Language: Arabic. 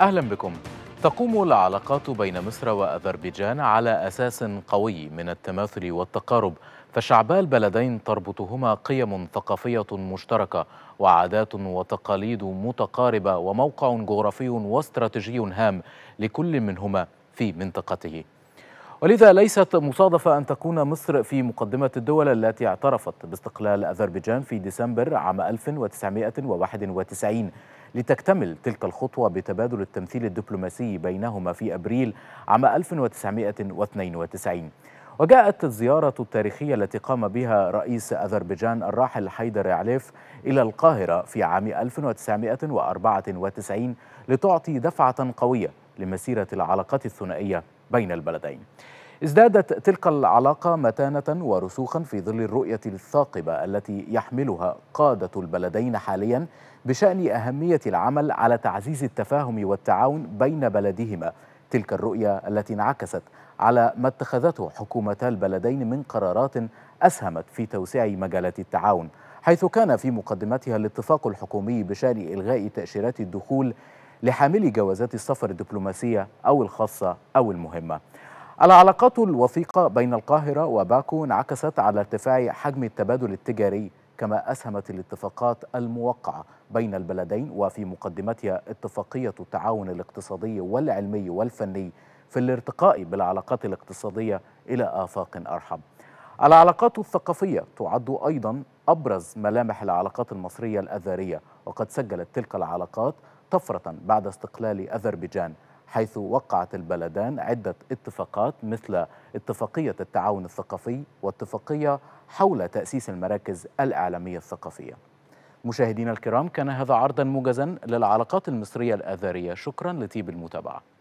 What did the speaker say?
أهلا بكم تقوم العلاقات بين مصر وأذربيجان على أساس قوي من التماثل والتقارب فشعبا البلدين تربطهما قيم ثقافية مشتركة وعادات وتقاليد متقاربة وموقع جغرافي واستراتيجي هام لكل منهما في منطقته ولذا ليست مصادفة أن تكون مصر في مقدمة الدول التي اعترفت باستقلال أذربيجان في ديسمبر عام 1991 لتكتمل تلك الخطوة بتبادل التمثيل الدبلوماسي بينهما في أبريل عام 1992 وجاءت الزيارة التاريخية التي قام بها رئيس أذربيجان الراحل حيدر عليف إلى القاهرة في عام 1994 لتعطي دفعة قوية لمسيرة العلاقات الثنائية بين البلدين ازدادت تلك العلاقة متانة ورسوخا في ظل الرؤية الثاقبة التي يحملها قادة البلدين حاليا بشأن أهمية العمل على تعزيز التفاهم والتعاون بين بلدهما تلك الرؤية التي انعكست على ما اتخذته حكومتا البلدين من قرارات أسهمت في توسيع مجالات التعاون حيث كان في مقدمتها الاتفاق الحكومي بشأن إلغاء تأشيرات الدخول لحاملي جوازات السفر الدبلوماسية أو الخاصة أو المهمة العلاقات الوثيقة بين القاهرة وباكو انعكست على ارتفاع حجم التبادل التجاري كما أسهمت الاتفاقات الموقعة بين البلدين وفي مقدمتها اتفاقية التعاون الاقتصادي والعلمي والفني في الارتقاء بالعلاقات الاقتصادية إلى آفاق أرحب العلاقات الثقافية تعد أيضا أبرز ملامح العلاقات المصرية الأذارية وقد سجلت تلك العلاقات طفرة بعد استقلال أذربيجان حيث وقعت البلدان عدة اتفاقات مثل اتفاقية التعاون الثقافي واتفاقية حول تأسيس المراكز الإعلامية الثقافية مشاهدينا الكرام كان هذا عرضا موجزا للعلاقات المصرية الآذرية شكرا لطيب المتابعة